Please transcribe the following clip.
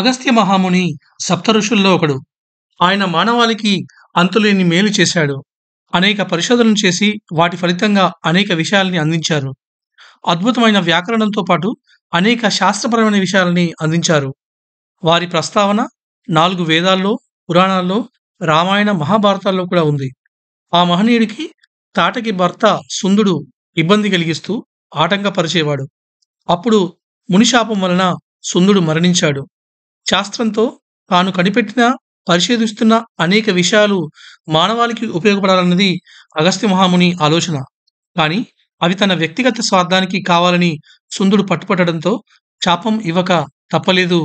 అగస్త్య మహాముని సప్తఋషుల్లో ఒకడు ఆయన మానవాళికి అంతులేని మేలు చేశాడు అనేక పరిశోధనలు చేసి వాటి ఫలితంగా అనేక విషయాల్ని అందించారు అద్భుతమైన వ్యాకరణంతో పాటు అనేక శాస్త్రపరమైన విషయాలని అందించారు వారి ప్రస్తావన నాలుగు వేదాల్లో పురాణాల్లో రామాయణ మహాభారతాల్లో కూడా ఉంది ఆ మహనీయుడికి తాటకి భర్త సుందుడు ఇబ్బంది కలిగిస్తూ ఆటంకపరిచేవాడు అప్పుడు మునిశాపం వలన సుందుడు మరణించాడు శాస్త్రంతో తాను కనిపెట్టిన పరిశీలిస్తున్న అనేక విషయాలు మానవాళికి ఉపయోగపడాలన్నది అగస్త్య మహాముని ఆలోచన కానీ అవి తన వ్యక్తిగత స్వార్థానికి కావాలని సుందుడు పట్టుపట్టడంతో చాపం ఇవ్వక తప్పలేదు